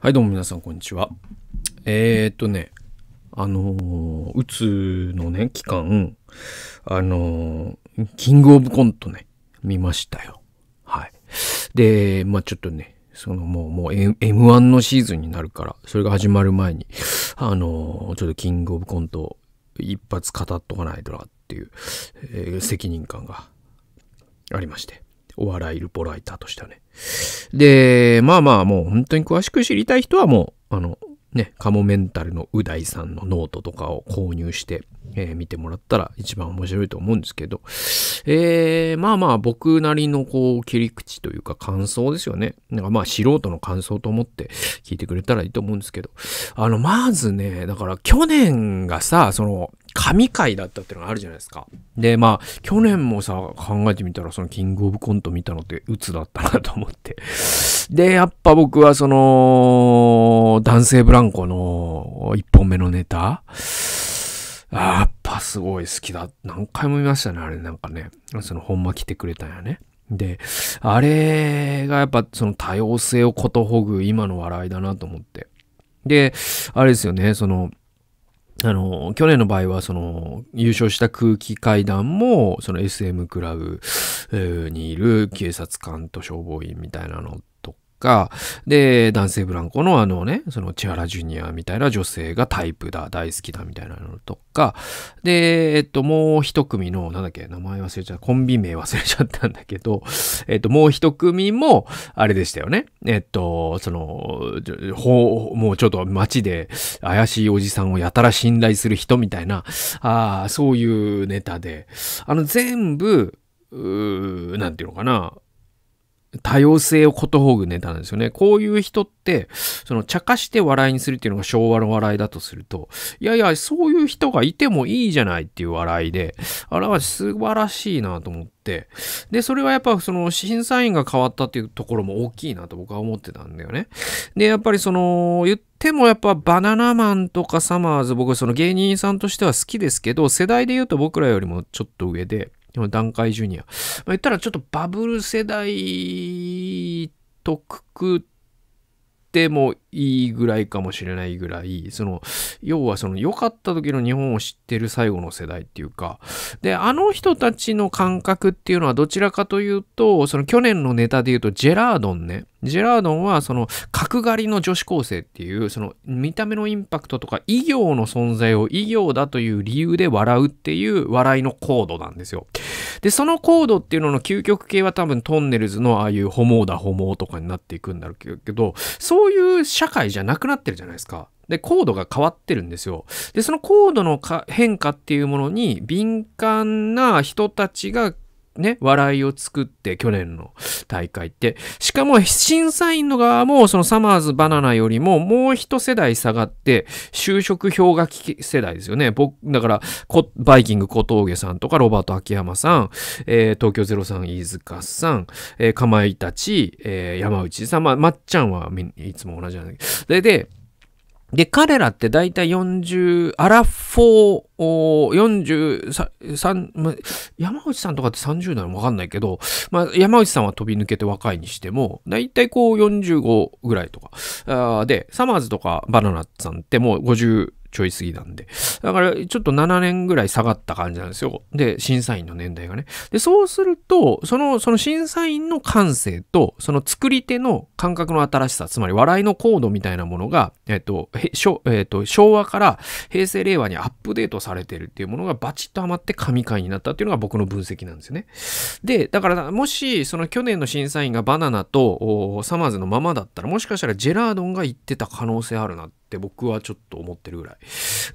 はいどうも皆さんこんにちは。えー、っとね、あのー、うつのね、期間、あのー、キングオブコントね、見ましたよ。はい。で、まあちょっとね、そのもう、もう M1 のシーズンになるから、それが始まる前に、あのー、ちょっとキングオブコント一発語っとかないとなっていう、え責任感がありまして。お笑いルポライターとしてはね。で、まあまあもう本当に詳しく知りたい人はもう、あの、ね、カモメンタルのう大さんのノートとかを購入して、えー、見てもらったら一番面白いと思うんですけど、えー、まあまあ僕なりのこう切り口というか感想ですよね。なんかまあ素人の感想と思って聞いてくれたらいいと思うんですけど、あの、まずね、だから去年がさ、その、神回だったっていうのがあるじゃないですか。で、まあ、去年もさ、考えてみたら、そのキングオブコント見たのって鬱だったなと思って。で、やっぱ僕はその、男性ブランコの1本目のネタ、やっぱすごい好きだ。何回も見ましたね、あれなんかね。その、ほんま来てくれたんやね。で、あれがやっぱその多様性をことほぐ今の笑いだなと思って。で、あれですよね、その、あの、去年の場合は、その、優勝した空気階段も、その SM クラブにいる警察官と消防員みたいなのか、で、男性ブランコのあのね、その千原ジュニアみたいな女性がタイプだ、大好きだみたいなのとか、で、えっと、もう一組の、なんだっけ、名前忘れちゃった、コンビ名忘れちゃったんだけど、えっと、もう一組も、あれでしたよね。えっと、その、ほもうちょっと街で怪しいおじさんをやたら信頼する人みたいな、ああ、そういうネタで、あの、全部、うー、なんていうのかな、多様性をことほぐネタなんですよね。こういう人って、その茶化して笑いにするっていうのが昭和の笑いだとすると、いやいや、そういう人がいてもいいじゃないっていう笑いで、あらは素晴らしいなと思って、で、それはやっぱその審査員が変わったっていうところも大きいなと僕は思ってたんだよね。で、やっぱりその、言ってもやっぱバナナマンとかサマーズ、僕はその芸人さんとしては好きですけど、世代で言うと僕らよりもちょっと上で、段階ジュニア。まあ、言ったらちょっとバブル世代とくくってもいいぐらいかもしれないぐらい、その、要はその良かった時の日本を知ってる最後の世代っていうか、で、あの人たちの感覚っていうのはどちらかというと、その去年のネタで言うとジェラードンね。ジェラードンはその角刈りの女子高生っていうその見た目のインパクトとか異業の存在を異業だという理由で笑うっていう笑いのコードなんですよ。で、そのコードっていうのの究極系は多分トンネルズのああいうホモーだホモーとかになっていくんだろうけど、そういう社会じゃなくなってるじゃないですか。で、コードが変わってるんですよ。で、そのコードの変化っていうものに敏感な人たちがね、笑いを作って、去年の大会って。しかも、審査員の側も、そのサマーズバナナよりも、もう一世代下がって、就職氷河期世代ですよね。僕、だから、バイキング小峠さんとか、ロバート秋山さん、えー、東京03飯塚さん、えー、かまいたち、えー、山内さん、まあ、まっちゃんはいつも同じなんだけど。で、で、で、彼らって大体40、アラフォー、43、ま、山内さんとかって30なのわかんないけど、まあ、山内さんは飛び抜けて若いにしても、大体こう45ぐらいとか、で、サマーズとかバナナさんってもう50ちょいすぎなんで。だから、ちょっと7年ぐらい下がった感じなんですよ。で、審査員の年代がね。で、そうすると、その、その審査員の感性と、その作り手の感覚の新しさ、つまり笑いの高度みたいなものが、えっと、えっと、昭和から平成令和にアップデートされてるっていうものがバチッとハマって神回になったっていうのが僕の分析なんですよね。で、だから、もし、その去年の審査員がバナナとサマーズのままだったら、もしかしたらジェラードンが言ってた可能性あるなってって僕はちょっと思ってるぐらい。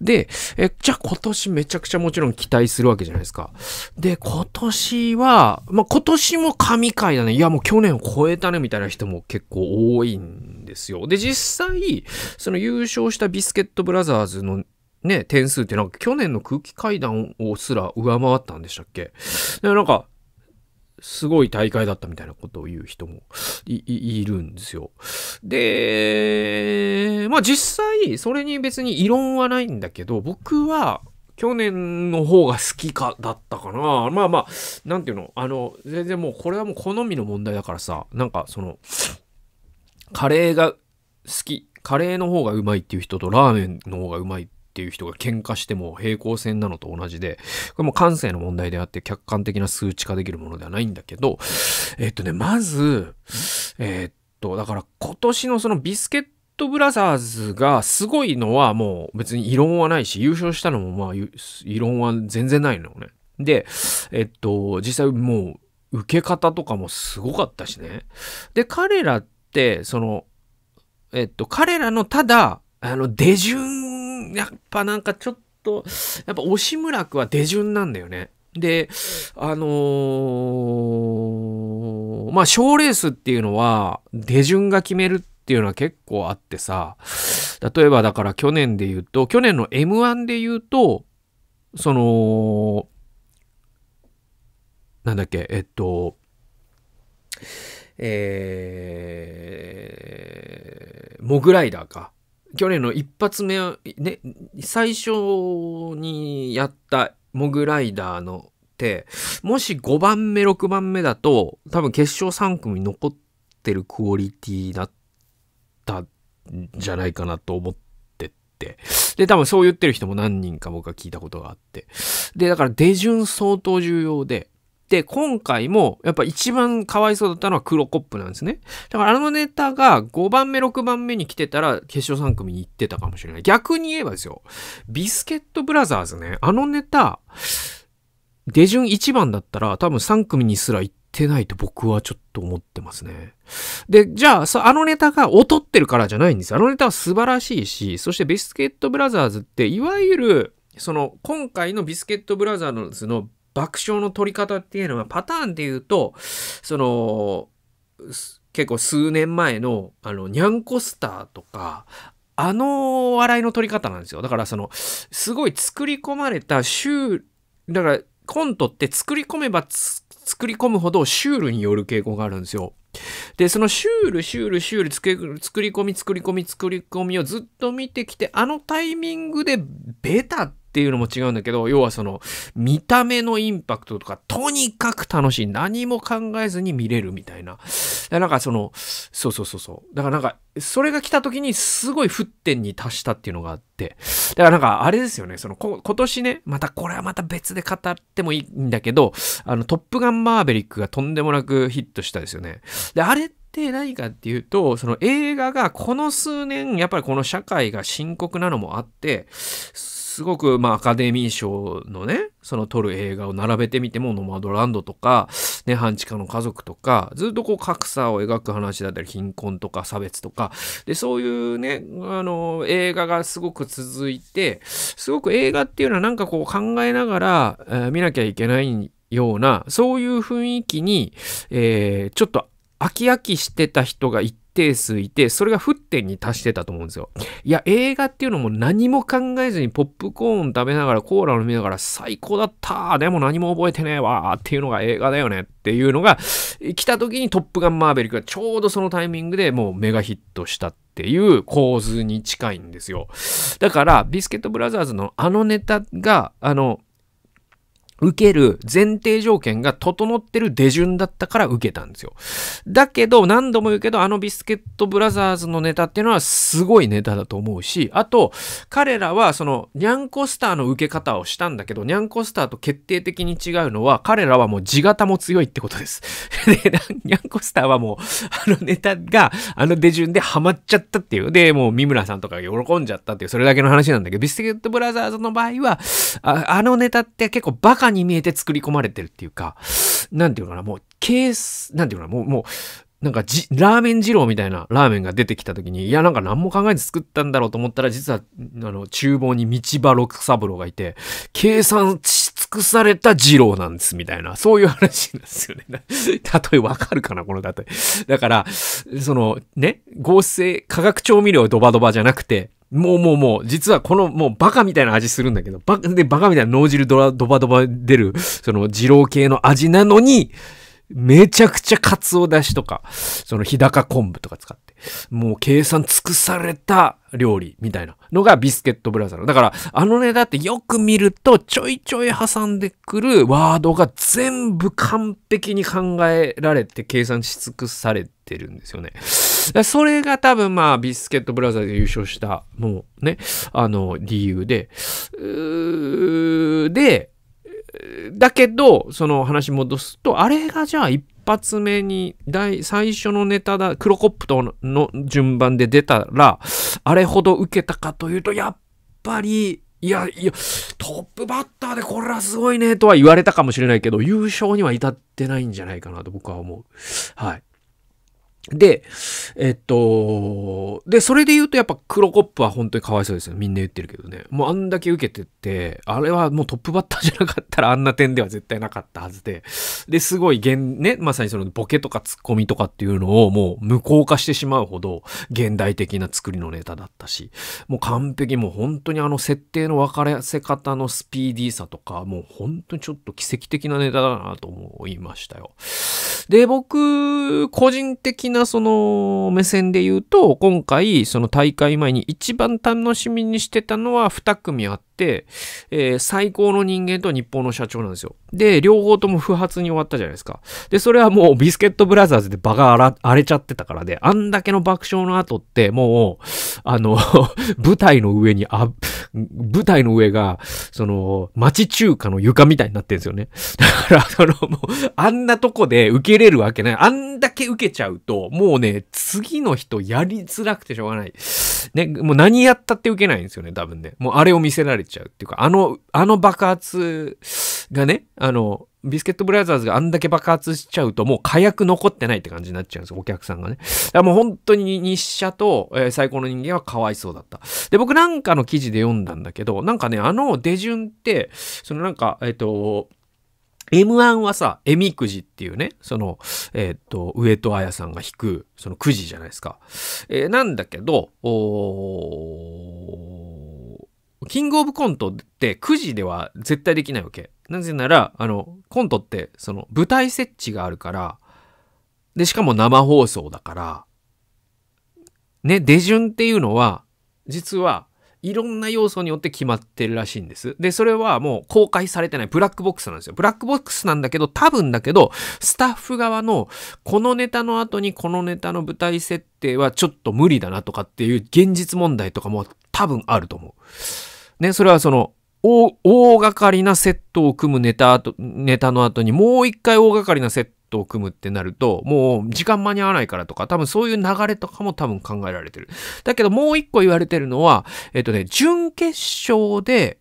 で、え、じゃあ今年めちゃくちゃもちろん期待するわけじゃないですか。で、今年は、まあ、今年も神回だね。いやもう去年を超えたねみたいな人も結構多いんですよ。で、実際、その優勝したビスケットブラザーズのね、点数ってなんか去年の空気階段をすら上回ったんでしたっけなんかすごい大会だったみたいなことを言う人もいるんですよ。で、まあ実際、それに別に異論はないんだけど、僕は去年の方が好きか、だったかな。まあまあ、なんていうの、あの、全然もうこれはもう好みの問題だからさ、なんかその、カレーが好き、カレーの方がうまいっていう人とラーメンの方がうまいっっていう人が喧嘩しても平行線なのと同じで、これも感性の問題であって客観的な数値化できるものではないんだけど、えっとね、まず、えっと、だから今年のそのビスケットブラザーズがすごいのはもう別に異論はないし、優勝したのもまあ異論は全然ないのね。で、えっと、実際もう受け方とかもすごかったしね。で、彼らって、その、えっと、彼らのただ、あの、出順やっぱなんかちょっと、やっぱ押村区は出順なんだよね。で、あのー、まあ、賞レースっていうのは、出順が決めるっていうのは結構あってさ、例えばだから去年で言うと、去年の M1 で言うと、その、なんだっけ、えっと、えー、モグライダーか。去年の一発目、ね、最初にやったモグライダーの手、もし5番目、6番目だと、多分決勝3組残ってるクオリティだったんじゃないかなと思ってて。で、多分そう言ってる人も何人か僕は聞いたことがあって。で、だから手順相当重要で、で、今回も、やっぱ一番かわいそうだったのは黒コップなんですね。だからあのネタが5番目、6番目に来てたら、決勝3組に行ってたかもしれない。逆に言えばですよ、ビスケットブラザーズね、あのネタ、出順1番だったら、多分3組にすら行ってないと僕はちょっと思ってますね。で、じゃあ、あのネタが劣ってるからじゃないんです。あのネタは素晴らしいし、そしてビスケットブラザーズって、いわゆる、その、今回のビスケットブラザーズの爆笑の取り方っていうのはパターンで言うとその結構数年前のあのニャンコスターとかあの笑いの取り方なんですよだからそのすごい作り込まれたシュールだからコントって作り込めば作り込むほどシュールによる傾向があるんですよ。で、そのシュール、シュール、シュール、作り込み、作り込み、作り込みをずっと見てきて、あのタイミングでベタっっていうのも違うんだけど、要はその、見た目のインパクトとか、とにかく楽しい。何も考えずに見れるみたいな。なんかその、そうそうそうそう。だからなんか、それが来た時にすごい沸点に達したっていうのがあって。だからなんか、あれですよね、その、今年ね、またこれはまた別で語ってもいいんだけど、あの、トップガンマーベリックがとんでもなくヒットしたですよね。で、あれって、って何かっていうと、その映画がこの数年、やっぱりこの社会が深刻なのもあって、すごく、まあ、アカデミー賞のね、その撮る映画を並べてみても、ノマドランドとか、ね、半地下の家族とか、ずっとこう、格差を描く話だったり、貧困とか差別とか、で、そういうね、あの、映画がすごく続いて、すごく映画っていうのはなんかこう、考えながら、えー、見なきゃいけないような、そういう雰囲気に、えー、ちょっと飽き飽きしてた人が一定数いて、それが沸点に達してたと思うんですよ。いや、映画っていうのも何も考えずにポップコーン食べながらコーラ飲みながら最高だったでも何も覚えてねえわっていうのが映画だよねっていうのが、来た時にトップガンマーベリックがちょうどそのタイミングでもうメガヒットしたっていう構図に近いんですよ。だから、ビスケットブラザーズのあのネタが、あの、受ける前提条件が整ってる手順だったから受けたんですよ。だけど、何度も言うけど、あのビスケットブラザーズのネタっていうのはすごいネタだと思うし、あと、彼らはその、ニャンコスターの受け方をしたんだけど、ニャンコスターと決定的に違うのは、彼らはもう地型も強いってことです。で、ニャンコスターはもう、あのネタが、あの手順でハマっちゃったっていう。で、もう三村さんとかが喜んじゃったっていう、それだけの話なんだけど、ビスケットブラザーズの場合は、ああのネタって結構バカにに見えて作り込まれてるっていうか、なんていうのかな、もう、ケース、なんていうのかな、もう、もう、なんかじ、ラーメン二郎みたいなラーメンが出てきた時に、いや、なんか何も考えず作ったんだろうと思ったら、実は、あの、厨房に道場六三郎がいて、計算し尽くされた二郎なんです、みたいな、そういう話なんですよね。例えわかるかな、この例え。だから、その、ね、合成、化学調味料ドバドバじゃなくて、もうもうもう、実はこのもうバカみたいな味するんだけど、バカ、で、バカみたいな脳汁ドラドバドバ出る、その二郎系の味なのに、めちゃくちゃカツオだしとか、その日高昆布とか使って、もう計算尽くされた料理みたいなのがビスケットブラザーの。だから、あのね、だってよく見ると、ちょいちょい挟んでくるワードが全部完璧に考えられて、計算し尽くされてるんですよね。それが多分まあ、ビスケットブラザーで優勝した、もうね、あの、理由で、で、だけど、その話戻すと、あれがじゃあ一発目に、最初のネタだ、クロコップとの順番で出たら、あれほど受けたかというと、やっぱり、いや、いや、トップバッターでこれはすごいねとは言われたかもしれないけど、優勝には至ってないんじゃないかなと僕は思う。はい。で、えっと、で、それで言うとやっぱ黒コップは本当にかわいそうですよ。みんな言ってるけどね。もうあんだけ受けてって、あれはもうトップバッターじゃなかったらあんな点では絶対なかったはずで、で、すごい現、ね、まさにそのボケとかツッコミとかっていうのをもう無効化してしまうほど現代的な作りのネタだったし、もう完璧もう本当にあの設定の分かれせ方のスピーディーさとか、もう本当にちょっと奇跡的なネタだなと思いましたよ。で、僕、個人的なその目線で言うと、今回その大会前に一番楽しみにしてたのは2組あっ、えー、最高の人間と日本の社長なんですよ。で、両方とも不発に終わったじゃないですか。で、それはもうビスケットブラザーズで場が荒れちゃってたからで、あんだけの爆笑の後ってもう、あの 舞台の上にあ、舞台の上が、その、町中華の床みたいになってるんですよね。だから、その、もう、あんなとこで受けれるわけない。あんだけ受けちゃうと、もうね、次の人やりづらくてしょうがない。ね、もう何やったって受けないんですよね、多分ね。もうあれを見せられちゃうっていうか、あの、あの爆発がね、あの、ビスケットブラザーズがあんだけ爆発しちゃうと、もう火薬残ってないって感じになっちゃうんですよ、お客さんがね。だからもう本当に日射と、えー、最高の人間はかわいそうだった。で、僕なんかの記事で読んだんだけど、なんかね、あの出順って、そのなんか、えっ、ー、と、M1 はさ、エミくじっていうね、その、えー、っと、上戸彩さんが弾く、そのくじじゃないですか。えー、なんだけど、キングオブコントってくじでは絶対できないわけ。なぜなら、あの、コントって、その、舞台設置があるから、で、しかも生放送だから、ね、出順っていうのは、実は、いろんな要素によって決まってるらしいんです。で、それはもう公開されてないブラックボックスなんですよ。ブラックボックスなんだけど、多分だけど、スタッフ側のこのネタの後にこのネタの舞台設定はちょっと無理だなとかっていう現実問題とかも多分あると思う。ね、それはその、大、大掛かりなセットを組むネタ、ネタの後にもう一回大掛かりなセットを組むってなると、もう時間間に合わないからとか、多分そういう流れとかも多分考えられてる。だけどもう一個言われてるのは、えっとね、準決勝で、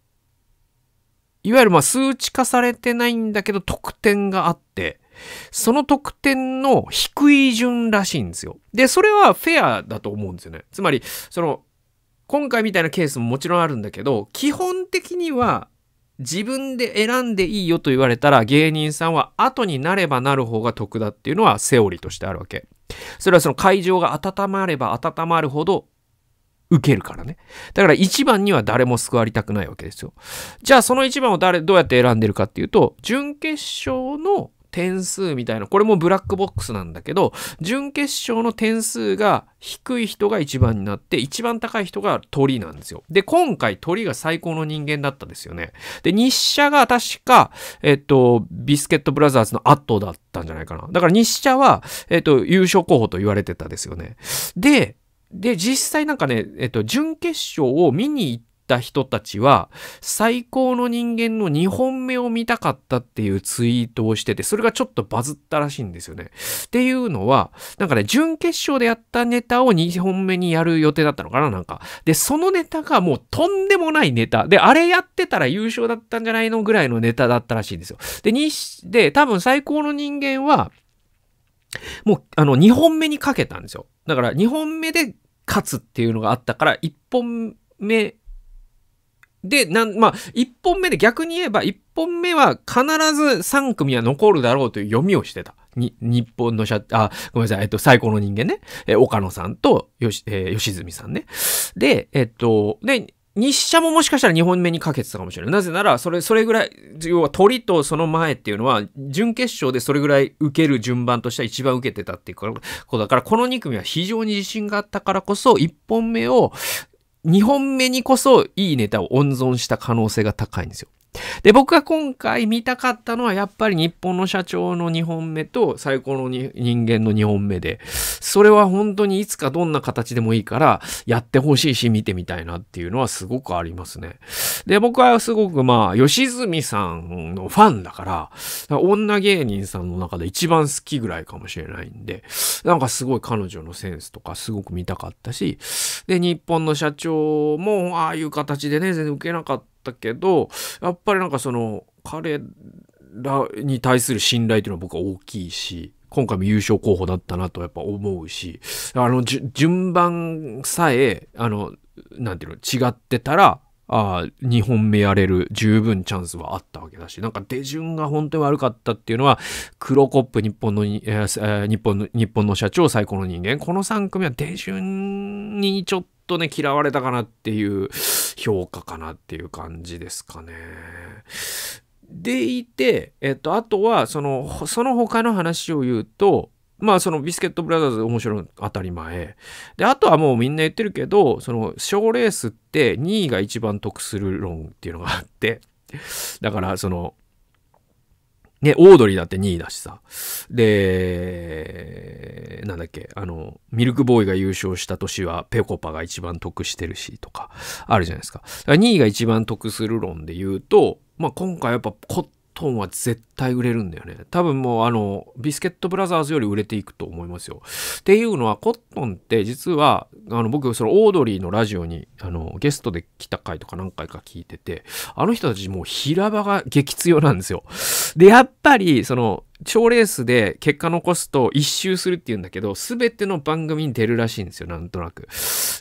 いわゆるまあ数値化されてないんだけど得点があって、その得点の低い順らしいんですよ。で、それはフェアだと思うんですよね。つまり、その、今回みたいなケースももちろんあるんだけど、基本的には自分で選んでいいよと言われたら芸人さんは後になればなる方が得だっていうのはセオリーとしてあるわけ。それはその会場が温まれば温まるほど受けるからね。だから1番には誰も救われたくないわけですよ。じゃあその1番を誰、どうやって選んでるかっていうと、準決勝の点数みたいな、これもブラックボックスなんだけど、準決勝の点数が低い人が1番になって、一番高い人が鳥なんですよ。で、今回鳥が最高の人間だったですよね。で、日射が確か、えっと、ビスケットブラザーズのアットだったんじゃないかな。だから日射は、えっと、優勝候補と言われてたですよね。で、で、実際なんかね、えっと、準決勝を見に行った人たちは、最高の人間の2本目を見たかったっていうツイートをしてて、それがちょっとバズったらしいんですよね。っていうのは、なんかね、準決勝でやったネタを2本目にやる予定だったのかななんか。で、そのネタがもうとんでもないネタ。で、あれやってたら優勝だったんじゃないのぐらいのネタだったらしいんですよ。で、にで、多分最高の人間は、もう、あの、2本目にかけたんですよ。だから、2本目で勝つっていうのがあったから、1本目で、なん、まあ、一本目で逆に言えば、一本目は必ず三組は残るだろうという読みをしてた。に、日本の社、あ、ごめんなさい、えっと、最高の人間ね。え、岡野さんと、よし、えー、吉住さんね。で、えっと、で、日射ももしかしたら2本目にかけてたかもしれない。なぜなら、それ、それぐらい、要は鳥とその前っていうのは、準決勝でそれぐらい受ける順番としては一番受けてたっていうことだから、この2組は非常に自信があったからこそ、1本目を2本目にこそいいネタを温存した可能性が高いんですよ。で、僕が今回見たかったのは、やっぱり日本の社長の2本目と最高の人間の2本目で、それは本当にいつかどんな形でもいいから、やってほしいし、見てみたいなっていうのはすごくありますね。で、僕はすごくまあ、吉住さんのファンだから、から女芸人さんの中で一番好きぐらいかもしれないんで、なんかすごい彼女のセンスとかすごく見たかったし、で、日本の社長も、ああいう形でね、全然受けなかったったけど、やっぱりなんかその、彼らに対する信頼というのは僕は大きいし、今回も優勝候補だったなとやっぱ思うし、あの、順番さえ、あの、なんていうの、違ってたら、あ2本目やれる十分チャンスはあったわけだし、なんか手順が本当に悪かったっていうのは、クロコップ日本の、えー、日本の、日本の社長最高の人間、この3組は手順にちょっとね、嫌われたかなっていう評価かなっていう感じですかね。でいて、えっと、あとは、その、その他の話を言うと、まあそのビスケットブラザーズ面白い当たり前。で、あとはもうみんな言ってるけど、その賞レースって2位が一番得する論っていうのがあって、だからそのね、オードリーだって2位だしさ。で、なんだっけ、あの、ミルクボーイが優勝した年はペコパが一番得してるしとか、あるじゃないですか。か2位が一番得する論で言うと、まあ、今回やっぱっトンは絶対売れるんだよね。多分もうあの、ビスケットブラザーズより売れていくと思いますよ。っていうのは、コットンって実は、あの、僕、そのオードリーのラジオに、あの、ゲストで来た回とか何回か聞いてて、あの人たちもう平場が激強なんですよ。で、やっぱり、その、賞レースで結果残すと一周するっていうんだけど、すべての番組に出るらしいんですよ、なんとなく。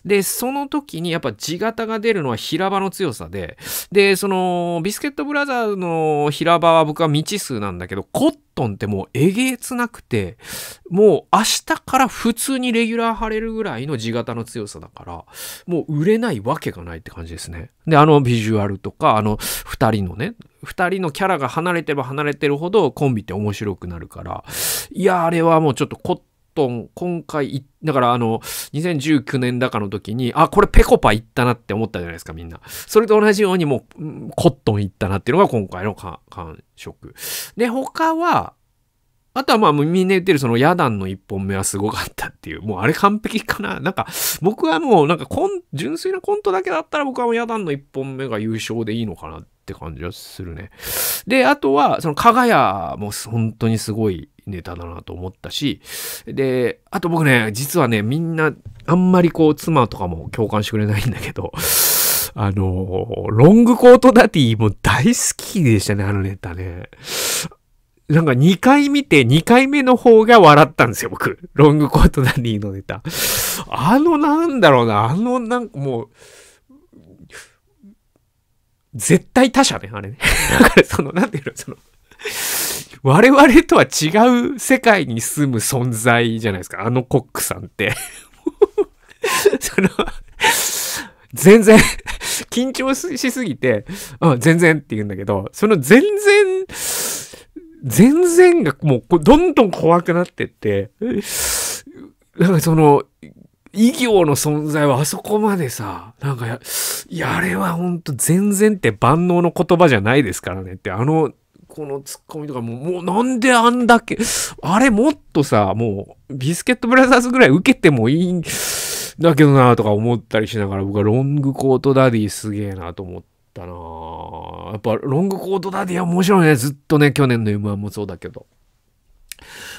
で、その時にやっぱ地形が出るのは平場の強さで、で、その、ビスケットブラザーズの平場は僕は未知数なんだけど、コットンってもうえげつなくて、もう明日から普通にレギュラー張れるぐらいの地形の強さだから、もう売れないわけがないって感じですね。で、あのビジュアルとか、あの二人のね、2人のキャラが離れてれば離れてるほどコンビって面白くなるからいやあれはもうちょっとコットン今回だからあの2019年だかの時にあこれペコパ行ったなって思ったじゃないですかみんなそれと同じようにもう、コットン行ったなっていうのが今回の感触で他はあとはまあみんな言ってるそのヤダンの一本目はすごかったっていう。もうあれ完璧かな。なんか僕はもうなんかコン、純粋なコントだけだったら僕はもうヤダンの一本目が優勝でいいのかなって感じはするね。で、あとはその加賀屋も本当にすごいネタだなと思ったし。で、あと僕ね、実はね、みんなあんまりこう妻とかも共感してくれないんだけど、あの、ロングコートダティも大好きでしたね、あのネタね。なんか2回見て、2回目の方が笑ったんですよ、僕。ロングコートダディのネタ。あの、なんだろうな、あの、なんかもう、絶対他者ね、あれね。だからその、なんていうの、その、我々とは違う世界に住む存在じゃないですか、あのコックさんって。その、全然、緊張しすぎて、うん、全然って言うんだけど、その全然、全然がもう、どんどん怖くなってって、なんかその、異形の存在はあそこまでさ、なんかや、いや、あれはほんと全然って万能の言葉じゃないですからねって、あの、このツッコミとかももうなんであんだけ、あれもっとさ、もう、ビスケットブラザーズぐらい受けてもいいんだけどなとか思ったりしながら、僕はロングコートダディすげえなと思っったなやっぱロングコートダディは面白いね。ずっとね、去年の M1 もそうだけど。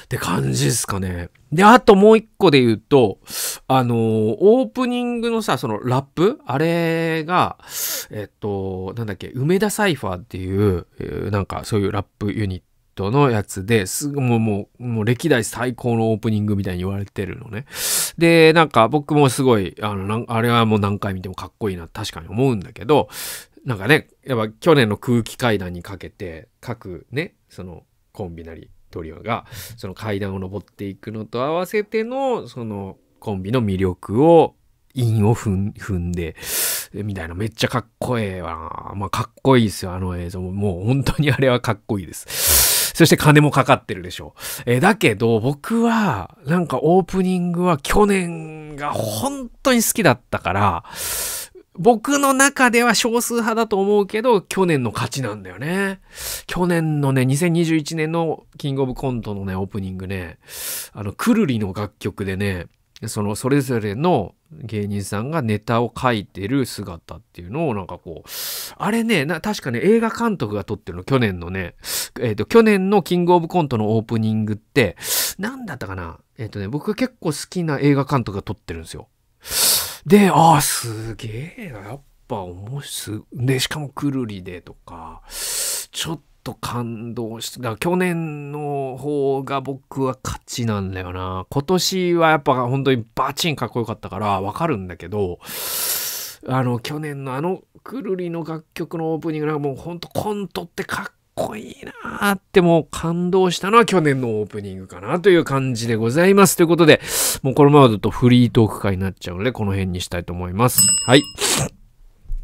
って感じですかね。で、あともう一個で言うと、あのー、オープニングのさ、そのラップあれが、えっと、なんだっけ、梅田サイファーっていう、なんかそういうラップユニット、のやつですぐもうもうもう歴代最高のオープニングみたいに言われてるのね。で、なんか僕もすごい、あの、あれはもう何回見てもかっこいいな確かに思うんだけど、なんかね、やっぱ去年の空気階段にかけて、各ね、そのコンビなりトリオが、その階段を登っていくのと合わせての、そのコンビの魅力を、韻を踏ん踏んで、みたいな、めっちゃかっこええわまあ、かっこいいですよ、あの映像も。もう本当にあれはかっこいいです。そして金もかかってるでしょう。えー、だけど、僕は、なんかオープニングは去年が本当に好きだったから、僕の中では少数派だと思うけど、去年の勝ちなんだよね。去年のね、2021年のキングオブコントのね、オープニングね、あの、くるりの楽曲でね、その、それぞれの芸人さんがネタを書いてる姿っていうのをなんかこう、あれね、確かね、映画監督が撮ってるの、去年のね、えっ、ー、と、去年のキングオブコントのオープニングって、何だったかなえっ、ー、とね、僕結構好きな映画監督が撮ってるんですよ。で、ああ、すげえな、やっぱ面白い。で、しかもくるりでとか、ちょっと感動して、だから去年の方が僕は勝ちなんだよな。今年はやっぱ本当にバチンかっこよかったからわかるんだけど、あの、去年のあのくるりの楽曲のオープニングかもうほんとコントってかっこいいなーってもう感動したのは去年のオープニングかなという感じでございます。ということで、もうこのままだとフリートーク会になっちゃうので、この辺にしたいと思います。はい。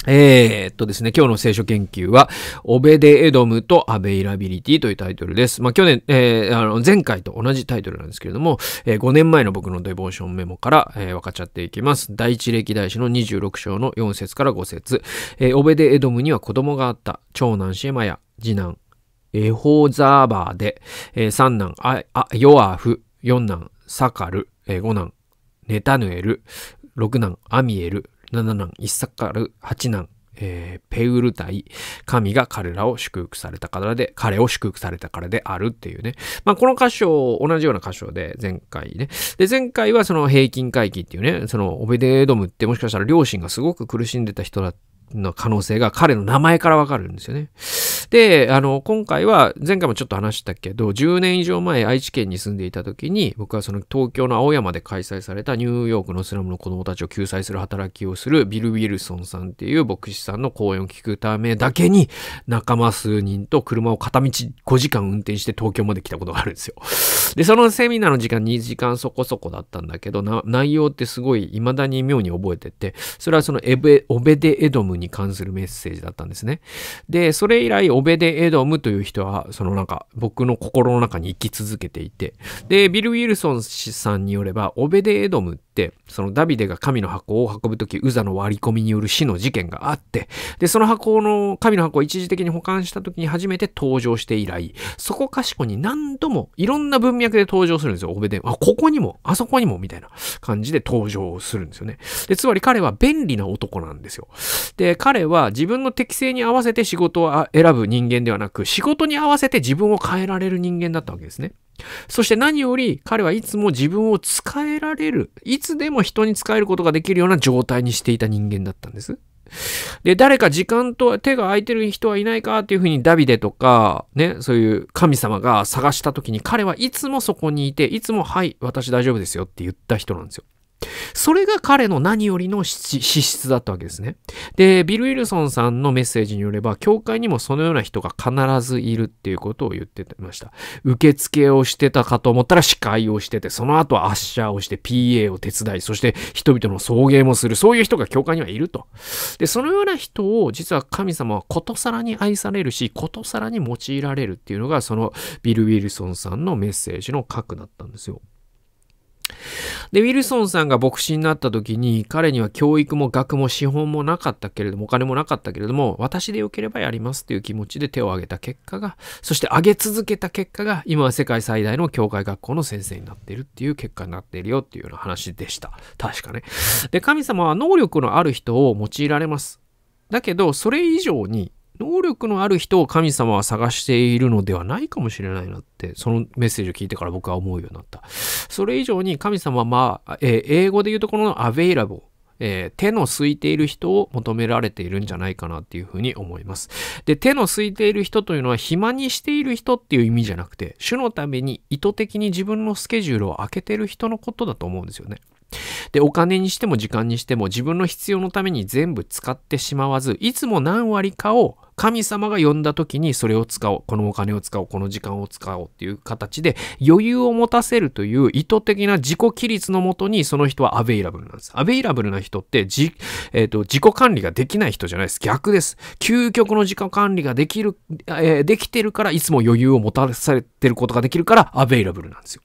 えー、っとですね、今日の聖書研究は、オベデエドムとアベイラビリティというタイトルです。まあ、去年、えー、あの前回と同じタイトルなんですけれども、えー、5年前の僕のデボーションメモから、えー、分かっちゃっていきます。第一歴代史の26章の4節から5節えー、オベデエドムには子供があった、長男シェマヤ、次男、エホザーバーで、えー、三男、ああヨアフ、四男、サカル、えー、五男、ネタヌエル、六男、アミエル、七男、イッサカル、八男、えー、ペウルタイ、神が彼らを祝福されたからで、彼を祝福されたからであるっていうね。まあ、この箇所、同じような箇所で、前回ね。で、前回はその平均回帰っていうね、そのオベデードムってもしかしたら両親がすごく苦しんでた人だっの可能性が彼の名前からわかるんですよね。で、あの、今回は、前回もちょっと話したけど、10年以上前愛知県に住んでいた時に、僕はその東京の青山で開催されたニューヨークのスラムの子供たちを救済する働きをするビル・ウィルソンさんっていう牧師さんの講演を聞くためだけに、仲間数人と車を片道5時間運転して東京まで来たことがあるんですよ。で、そのセミナーの時間2時間そこそこだったんだけど、内容ってすごい未だに妙に覚えてて、それはそのエベ、オベデ・エドムに関するメッセージだったんですね。で、それ以来、オベデ・エドムという人は、そのなんか、僕の心の中に生き続けていて、で、ビル・ウィルソン氏さんによれば、オベデ・エドムって、そのダビデが神の箱を運ぶとき、ウザの割り込みによる死の事件があって、で、その箱の、神の箱を一時的に保管したときに初めて登場して以来、そこかしこに何度もいろんな文脈で登場するんですよ、オベデン。あ、ここにも、あそこにも、みたいな感じで登場するんですよね。で、つまり彼は便利な男なんですよ。で、彼は自分の適性に合わせて仕事を選ぶ人間ではなく、仕事に合わせて自分を変えられる人間だったわけですね。そして何より彼はいつも自分を使えられる、いつでも人に使えることができるような状態にしていた人間だったんです。で、誰か時間と手が空いてる人はいないかっていうふうにダビデとか、ね、そういう神様が探した時に彼はいつもそこにいて、いつもはい、私大丈夫ですよって言った人なんですよ。それが彼の何よりの資質だったわけですね。で、ビル・ウィルソンさんのメッセージによれば、教会にもそのような人が必ずいるっていうことを言ってました。受付をしてたかと思ったら司会をしてて、その後アッシャーをして PA を手伝い、そして人々の送迎もする、そういう人が教会にはいると。で、そのような人を実は神様はことさらに愛されるし、ことさらに用いられるっていうのが、そのビル・ウィルソンさんのメッセージの核だったんですよ。で、ウィルソンさんが牧師になった時に、彼には教育も学も資本もなかったけれども、お金もなかったけれども、私でよければやりますという気持ちで手を挙げた結果が、そして挙げ続けた結果が、今は世界最大の教会学校の先生になっているっていう結果になっているよっていうような話でした。確かね。で、神様は能力のある人を用いられます。だけど、それ以上に能力のある人を神様は探しているのではないかもしれないなって、そのメッセージを聞いてから僕は思うようになった。それ以上に神様は、まあ、えー、英語で言うところのアベイラボえー、手の空いている人を求められているんじゃないかなっていうふうに思います。で、手の空いている人というのは暇にしている人っていう意味じゃなくて、主のために意図的に自分のスケジュールを空けている人のことだと思うんですよね。で、お金にしても時間にしても自分の必要のために全部使ってしまわず、いつも何割かを神様が呼んだ時にそれを使おう、このお金を使おう、この時間を使おうっていう形で余裕を持たせるという意図的な自己規律のもとにその人はアベイラブルなんです。アベイラブルな人ってじ、えーと、自己管理ができない人じゃないです。逆です。究極の自己管理ができる、えー、できてるからいつも余裕を持たされてることができるからアベイラブルなんですよ。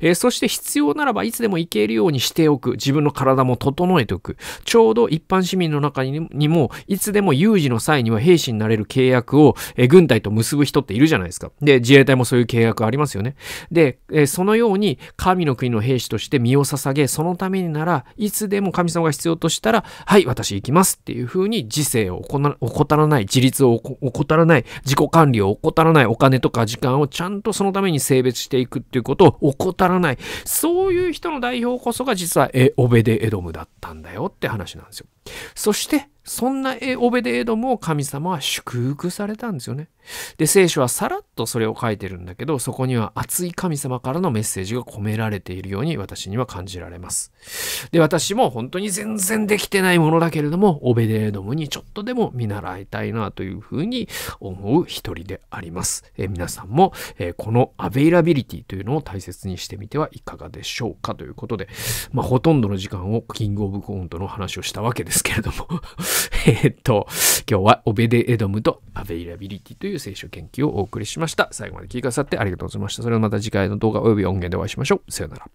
えー、そして必要ならばいつでも行けるようにしておく。自分の体も整えておく。ちょうど一般市民の中にもいつでも有事の際には兵士になるなれる契約を、えー、軍隊と結ぶ人っているじゃないですか。で、自衛隊もそういう契約ありますよね。で、えー、そのように神の国の兵士として身を捧げ、そのためにならいつでも神様が必要としたら、はい、私行きますっていうふうに時世を怠らない、自立を怠らない、自己管理を怠らない、お金とか時間をちゃんとそのために性別していくっていうことを怠らない。そういう人の代表こそが実は、え、オベデエドムだったんだよって話なんですよ。そして、そんなオベデエドムを神様は祝福されたんですよね。で、聖書はさらっとそれを書いてるんだけど、そこには熱い神様からのメッセージが込められているように私には感じられます。で、私も本当に全然できてないものだけれども、オベデエドムにちょっとでも見習いたいなというふうに思う一人であります。え皆さんも、えこのアベイラビリティというのを大切にしてみてはいかがでしょうかということで、まあ、ほとんどの時間をキングオブコントの話をしたわけですけれども えっと、今日はオベデエドムとアベイラビリティといういう聖書研究をお送りしました。最後まで聞いてくださってありがとうございました。それではまた次回の動画及び音源でお会いしましょう。さよなら。